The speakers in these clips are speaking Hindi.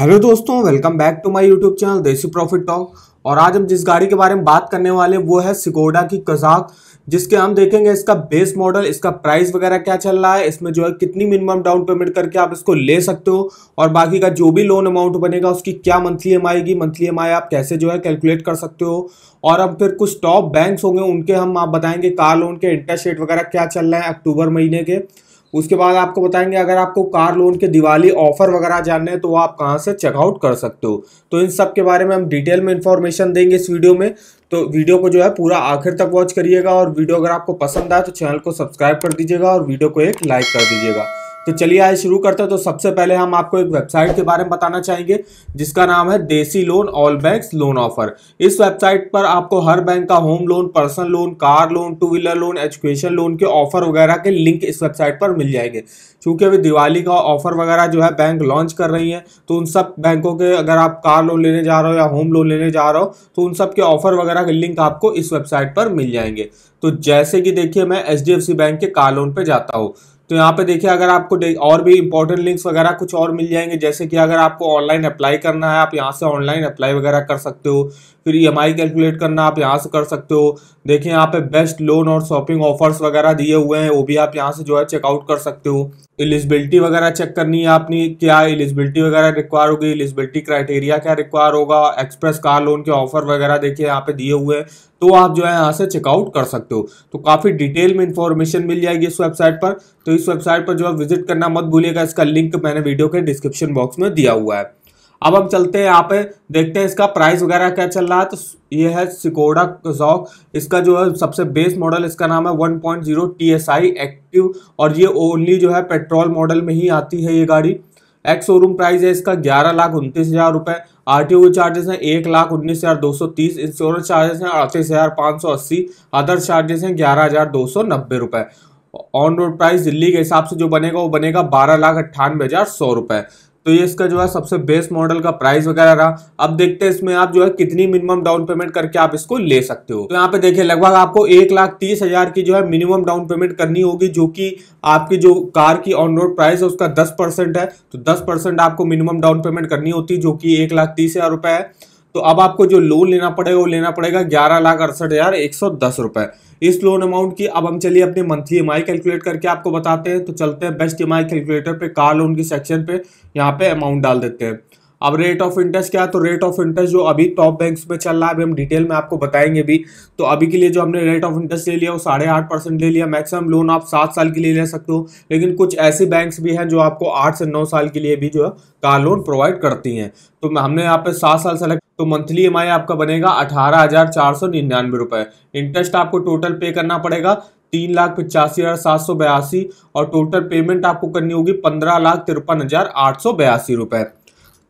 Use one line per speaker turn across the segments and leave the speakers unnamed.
हेलो दोस्तों welcome back to my YouTube channel Desi profit talk और आज हम जिस गाड़ी के बारे में बात करने वाले वो है सिकोडा की कजाक जिसके हम देखेंगे इसका बेस मॉडल इसका प्राइस वगैरह क्या चल रहा है इसमें जो है कितनी मिनिमम डाउन पेमेंट करके आप इसको ले सकते हो और बाकी का जो भी लोन अमाउंट बनेगा उसकी क्या मंथली एम आएगी मंथली एम आप कैसे जो है कैलकुलेट कर सकते हो और अब फिर कुछ टॉप बैंक्स होंगे उनके हम आप बताएंगे कार लोन के इंटरेस्ट रेट वगैरह क्या चल रहे हैं अक्टूबर महीने के उसके बाद आपको बताएंगे अगर आपको कार लोन के दिवाली ऑफर वगैरह जानने हैं तो आप कहाँ से चेकआउट कर सकते हो तो इन सब के बारे में हम डिटेल में इन्फॉर्मेशन देंगे इस वीडियो में तो वीडियो को जो है पूरा आखिर तक वॉच करिएगा और वीडियो अगर आपको पसंद आए तो चैनल को सब्सक्राइब कर दीजिएगा और वीडियो को एक लाइक कर दीजिएगा तो चलिए आज शुरू करते हैं तो सबसे पहले हम आपको एक वेबसाइट के बारे में बताना चाहेंगे जिसका नाम है Desi loan all bank loan offer इस वेबसाइट पर आपको हर बैंक का home loan personal loan car loan two wheeler loan education loan के ऑफर वगैरह के लिंक इस वेबसाइट पर मिल जाएंगे चूंकि अभी दिवाली का ऑफर वगैरह जो है बैंक लॉन्च कर रही है तो उन सब बैंकों के अगर आप कार लोन लेने जा रहे हो या होम लोन लेने जा रहे हो तो उन सब के ऑफर वगैरह के लिंक आपको इस वेबसाइट पर मिल जाएंगे तो जैसे कि देखिए मैं एच बैंक के कार लोन पर जाता हूँ तो यहाँ पे देखिए अगर आपको और भी इंपॉर्टेंट लिंक्स वगैरह कुछ और मिल जाएंगे जैसे कि अगर आपको ऑनलाइन अप्लाई करना है आप यहाँ से ऑनलाइन अप्लाई वगैरह कर सकते हो फिर ई e कैलकुलेट करना आप यहाँ से कर सकते हो देखिए यहाँ पे बेस्ट लोन और शॉपिंग ऑफर्स वगैरह दिए हुए हैं वो भी आप यहाँ से जो है चेकआउट कर सकते हो एलिजिबिलिटी वगैरह चेक करनी है आपने क्या एलिजिबिलिटी वगैरह रिक्वायर होगी एलिजिबिलिटी क्राइटेरिया क्या रिक्वायर होगा एक्सप्रेस कार लोन के ऑफर वगैरह देखिए यहाँ पे दिए हुए हैं तो आप जो है यहाँ से चेकआउट कर सकते हो तो काफ़ी डिटेल में इंफॉर्मेशन मिल जाएगी इस वेबसाइट पर तो इस वेबसाइट पर जो है विजिट करना मत भूलिएगा इसका लिंक मैंने वीडियो के डिस्क्रिप्शन बॉक्स में दिया हुआ है अब हम चलते हैं यहाँ पे देखते हैं इसका प्राइस वगैरह क्या चल रहा है तो ये है सिकोड़ा जॉक इसका जो है सबसे बेस मॉडल इसका नाम है 1.0 पॉइंट एक्टिव और ये ओनली जो है पेट्रोल मॉडल में ही आती है ये गाड़ी एक्स शोरूम प्राइस है इसका ग्यारह लाख उनतीस हज़ार रुपये आर टी ओ चार्जेस हैं एक लाख उन्नीस हज़ार दो सौ तीस इंश्योरेंस चार्जेस हैं अड़तीस हज़ार पाँच सौ अस्सी अदर चार्जेस हैं ग्यारह हज़ार दो सौ नब्बे रुपये ऑन रोड प्राइस दिल्ली के हिसाब से जो बनेगा वो बनेगा बारह लाख अट्ठानवे हज़ार सौ रुपये तो ये इसका जो है सबसे बेस्ट मॉडल का प्राइस वगैरह रहा अब देखते हैं इसमें आप जो है कितनी मिनिमम डाउन पेमेंट करके आप इसको ले सकते हो तो यहाँ पे देखिए लगभग आपको एक लाख तीस हजार की जो है मिनिमम डाउन पेमेंट करनी होगी जो कि आपकी जो कार की ऑन रोड प्राइस है उसका दस परसेंट है तो दस परसेंट आपको मिनिमम डाउन पेमेंट करनी होती है जो कि एक लाख तीस हजार रुपए है तो अब आपको जो लोन लेना पड़ेगा वो लेना पड़ेगा ग्यारह लाख अड़सठ हज़ार एक सौ दस रुपए इस लोन अमाउंट की अब हम चलिए अपने मंथली एम कैलकुलेट करके आपको बताते हैं तो चलते हैं बेस्ट एम कैलकुलेटर पे कार लोन की सेक्शन पे यहाँ पे अमाउंट डाल देते हैं अब रेट ऑफ इंटरेस्ट क्या है तो रेट ऑफ इंटरेस्ट जो अभी टॉप बैंक्स में चल रहा है अभी हम डिटेल में आपको बताएंगे भी तो अभी के लिए जो हमने रेट ऑफ इंटरेस्ट ले लिया वो साढ़े आठ परसेंट ले लिया मैक्सिमम लोन आप सात साल के लिए ले सकते हो लेकिन कुछ ऐसे बैंक्स भी हैं जो आपको आठ से नौ साल के लिए भी जो है कार लोन प्रोवाइड करती हैं तो हमने यहाँ पे सात साल सेलेक्ट तो मंथली एम आपका बनेगा अठारह हज़ार चार सौ इंटरेस्ट आपको टोटल पे करना पड़ेगा तीन लाख पिचासी हज़ार सात सौ बयासी और टोटल पेमेंट आपको करनी होगी पंद्रह लाख तिरपन हज़ार आठ सौ बयासी रुपए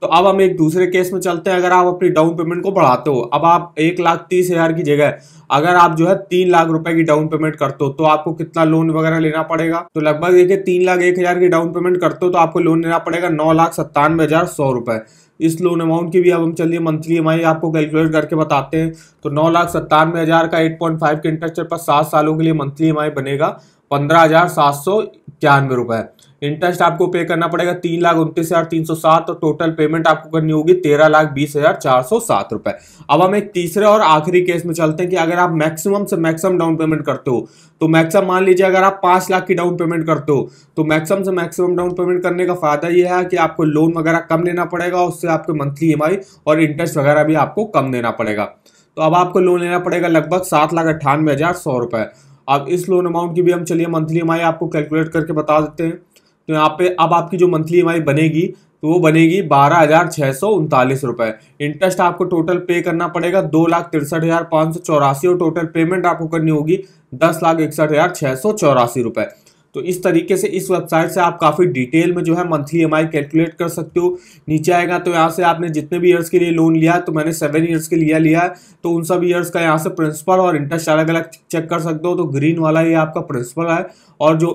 तो अब हम एक दूसरे केस में चलते हैं अगर आप अपनी डाउन पेमेंट को बढ़ाते हो अब आप एक लाख तीस हज़ार की जगह अगर आप जो है तीन लाख रुपए की डाउन पेमेंट करते हो तो आपको कितना लोन वगैरह लेना पड़ेगा तो लगभग देखिए तीन लाख एक हज़ार की डाउन पेमेंट करते हो तो आपको लोन लेना पड़ेगा नौ लाख सत्तानवे हज़ार सौ रुपए इस लोन अमाउंट की भी अब हम चलिए मंथली एम आपको कैलकुलेट करके बताते हैं तो नौ लाख सत्तानवे हज़ार का एट पॉइंट फाइव के इंटरेस्ट पर सात सालों के लिए मंथली एम बनेगा पंद्रह हज़ार सात सौ इक्यानवे रुपए इंटरेस्ट आपको पे करना पड़ेगा तीन लाख उनतीस हजार तीन सौ सात और टोटल पेमेंट आपको करनी होगी तेरह लाख बीस हजार चार सौ सात रुपए अब हम एक तीसरे और आखिरी केस में चलते हैं कि अगर आप मैक्सिमम से मैक्सिमम डाउन पेमेंट करते हो तो मैक्सिमम मान लीजिए अगर आप पांच लाख की डाउन पेमेंट करते हो तो मैक्सिमम से मैक्सिमम डाउन पेमेंट करने का फायदा यह है कि आपको लोन वगैरह कम लेना पड़ेगा उससे आपको मंथली ई और इंटरेस्ट वगैरह भी आपको कम देना पड़ेगा तो अब आपको लोन लेना पड़ेगा लगभग सात लाख अट्ठानवे हजार सौ रुपए अब इस लोन अमाउंट की भी हम चलिए मंथली ई आपको कैलकुलेट करके बता देते हैं तो यहाँ पे अब आपकी जो मंथली ई बनेगी तो वो बनेगी बारह हज़ार छः सौ उनतालीस रुपये इंटरेस्ट आपको टोटल पे करना पड़ेगा दो लाख तिरसठ हज़ार पाँच सौ चौरासी और टोटल पेमेंट आपको करनी होगी दस लाख इकसठ हज़ार छः सौ चौरासी रुपये तो इस तरीके से इस वेबसाइट से आप काफ़ी डिटेल में जो है मंथली ई कैलकुलेट कर सकते हो नीचे आएगा तो यहाँ से आपने जितने भी ईयर्स के लिए लोन लिया तो मैंने सेवन ईयर्स के लिए लिया है तो उन सब ईयर्स का यहाँ से प्रिंसिपल और इंटरेस्ट अलग अलग चेक कर सकते हो तो ग्रीन वाला ये आपका प्रिंसिपल है और जो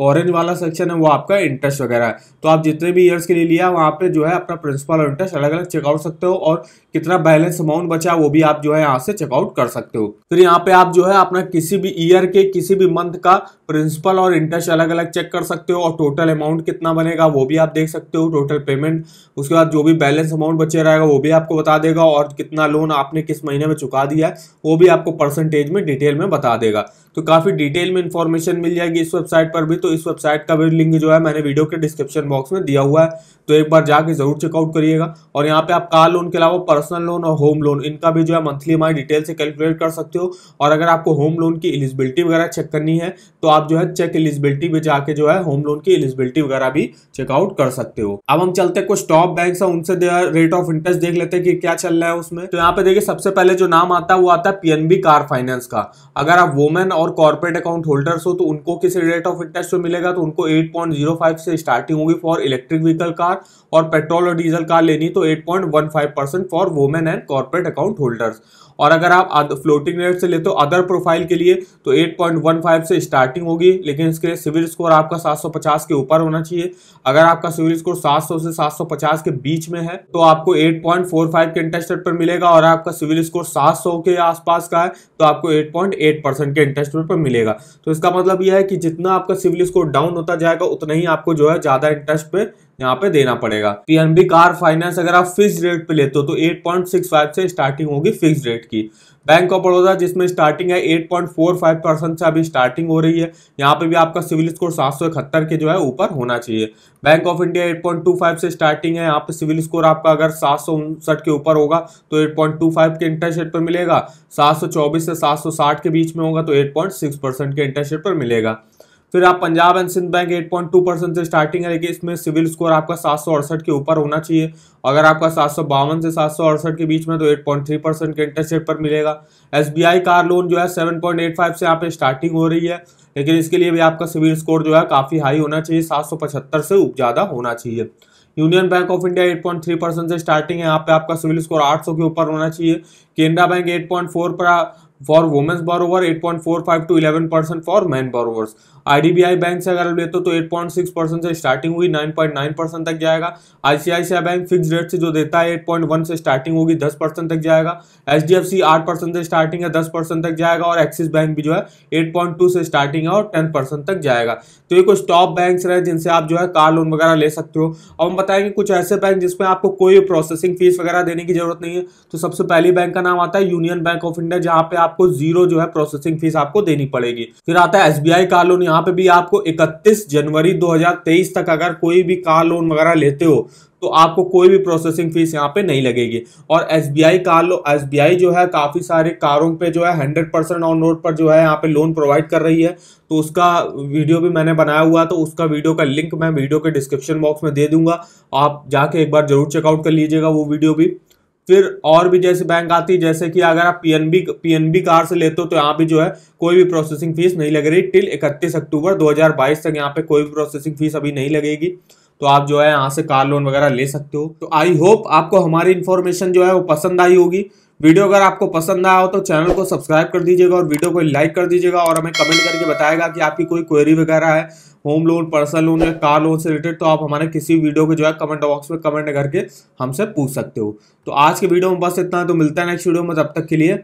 ऑरेंज वाला सेक्शन है वो आपका इंटरेस्ट वगैरह है तो आप जितने भी ईयर्स के लिए लिया वहाँ पे जो है अपना प्रिंसिपल और इंटरेस्ट अलग अलग चेकआउट सकते हो और कितना बैलेंस अमाउंट बचा वो भी आप जो है यहाँ से चेकआउट कर सकते हो फिर यहाँ पे आप जो है अपना किसी भी ईयर के किसी भी मंथ का प्रिंसिपल और इंटरेस्ट अलग अलग चेक कर सकते हो और टोटल अमाउंट कितना बनेगा वो भी आप देख सकते हो टोटल पेमेंट उसके बाद जो भी बैलेंस अमाउंट बचे रहेगा वो भी आपको बता देगा और कितना लोन आपने किस महीने में चुका दिया है वो भी आपको परसेंटेज में डिटेल में बता देगा तो काफ़ी डिटेल में इंफॉर्मेशन मिल जाएगी इस वेबसाइट पर भी तो तो इस वेबसाइट का भी लिंक जो है मैंने वीडियो के डिस्क्रिप्शन बॉक्स में दिया हुआ है तो एक बार जाके जरूर चेकआउट करिएगा और यहाँ पे आप कार लोन के अलावा पर्सनल लोन और होम लोन इनका भी जो है मंथली हमारी डिटेल से कैलकुलेट कर सकते हो और अगर आपको होम लोन की एलिजिबिलिटी वगैरह चेक करनी है तो आप जो है चेक एलिजिबिलिटी पे जाके जो है होम लोन की एलिजिबिलिटी वगैरह भी चेकआउट कर सकते हो अब हम चलते कुछ टॉप बैंक है उनसे रेट ऑफ इंटरेस्ट देख लेते हैं कि क्या चल रहा है उसमें तो यहाँ पे देखिए सबसे पहले जो नाम आता है वो आता है पीएनबी कार फाइनेंस का अगर आप वोमेन और कॉर्पोरेट अकाउंट होल्डर्स हो तो उनको किसी रेट ऑफ इंटरेस्ट पे तो मिलेगा तो उनको 8.05 से स्टार्टिंग होगी फॉर इलेक्ट्रिक व्हीकल कार और पेट्रोल और डीजल कार लेनी तो 8.15 percent for women and corporate account holders और अगर आप फ्लोटिंग रेट से लेते हो अदर प्रोफाइल के लिए तो 8.15 से स्टार्टिंग होगी लेकिन इसके लिए सिविल स्कोर आपका 750 के ऊपर होना चाहिए अगर आपका सिविल स्कोर 700 से 750 के बीच में है तो आपको 8.45 के इंटरेस्ट रेट पर मिलेगा और आपका सिविल स्कोर 700 के आसपास का है तो आपको 8.8 परसेंट के इंटरेस्ट रेट पर मिलेगा तो इसका मतलब यह है कि जितना आपका सिविल स्कोर डाउन होता जाएगा उतना ही आपको जो है ज्यादा इंटरेस्ट पे यहाँ पे देना पड़ेगा पीएनबी कार फाइनेंस अगर आप फिक्स रेट पे लेते हो तो 8.65 से स्टार्टिंग होगी फिक्स रेट की बैंक ऑफ बड़ौदा जिसमें स्टार्टिंग है 8.45 परसेंट से अभी स्टार्टिंग हो रही है यहाँ पे भी आपका सिविल स्कोर सात के जो है ऊपर होना चाहिए बैंक ऑफ इंडिया 8.25 से स्टार्टिंग है यहाँ पे सिविल स्कोर आपका अगर सात के ऊपर होगा तो 8.25 के इंटरेस्ट रेट पर मिलेगा सात से 760 के बीच में होगा तो 8.6 परसेंट के इंटरेस्ट रेट पर मिलेगा फिर आप Punjab and Sind bank 8.2 percent से स्टार्टिंग है लेकिन इसमें सिविल स्कोर आपका सात के ऊपर होना चाहिए अगर आपका सात से सात के बीच में तो 8.3 परसेंट के इंटरेस्ट रेट पर मिलेगा एस कार लोन जो है 7.85 से यहाँ पे स्टार्टिंग हो रही है लेकिन इसके लिए भी आपका सिविल स्कोर जो है काफ़ी हाई होना चाहिए सात से ज़्यादा होना चाहिए union bank of India 8.3 percent से स्टार्टिंग है यहाँ पे आपका सिविल स्कोर 800 के ऊपर होना चाहिए केनरा बैंक 8.4 पर for womens for 8.45 to 11 percent for man B IDBI bank से अगर लेते हो तो 8.6 परसेंट से स्टार्टिंग हुई 9.9 परसेंट तक जाएगा आईसीआईसीआई बैंक फिक्स रेट से जो देता है 8.1 से स्टार्टिंग होगी 10 परसेंट तक जाएगा एच डी एफ सी आठ परसेंट से स्टार्टिंग है 10 परसेंट तक जाएगा और एक्सिस बैंक भी जो है 8.2 से स्टार्टिंग है और 10 परसेंट तक जाएगा तो ये कुछ टॉप बैंक रहे जिनसे आप जो है कार लोन वगैरह ले सकते हो और हम बताएंगे कुछ ऐसे बैंक जिसमें आपको कोई प्रोसेसिंग फीस वगैरह देने की जरूरत नहीं है तो सबसे पहली बैंक का नाम आता है यूनियन बैंक ऑफ इंडिया जहाँ पे आप आपको जीरो जो है प्रोसेसिंग फीस आपको देनी पड़ेगी फिर आता है एसबीआई कार लोन यहाँ पे भी आपको 31 जनवरी 2023 तक अगर कोई भी कार लोन वगैरह लेते हो तो आपको कोई भी प्रोसेसिंग फीस यहाँ पे नहीं लगेगी और S B I car loan S B I जो है काफ़ी सारे कारों पे जो है हंड्रेड परसेंट ऑन रोड पर जो है यहाँ पे लोन प्रोवाइड कर रही है तो उसका वीडियो भी मैंने बनाया हुआ है तो उसका वीडियो का लिंक मैं वीडियो के डिस्क्रिप्शन बॉक्स में दे दूंगा आप जाके एक बार जरूर चेकआउट कर लीजिएगा वो वीडियो भी फिर और भी जैसे बैंक आती है जैसे कि अगर आप पीएनबी पीएनबी कार से लेते हो तो यहाँ भी जो है कोई भी प्रोसेसिंग फीस नहीं लग रही टिल 31 अक्टूबर 2022 तक यहाँ पे कोई भी प्रोसेसिंग फीस अभी नहीं लगेगी तो आप जो है यहाँ से कार लोन वगैरह ले सकते हो तो आई होप आपको हमारी इन्फॉर्मेशन जो है वो पसंद आई होगी वीडियो अगर आपको पसंद आया हो तो चैनल को सब्सक्राइब कर दीजिएगा और वीडियो को लाइक कर दीजिएगा और हमें कमेंट करके बताएगा कि आपकी कोई क्वेरी वगैरह है होम लोन पर्सनल लोन या कार लोन से रिलेटेड तो आप हमारे किसी वीडियो को जो है कमेंट बॉक्स में कमेंट करके हमसे पूछ सकते हो तो आज के वीडियो में बस इतना तो मिलता है नेक्स्ट वीडियो में तब तक के लिए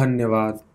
धन्यवाद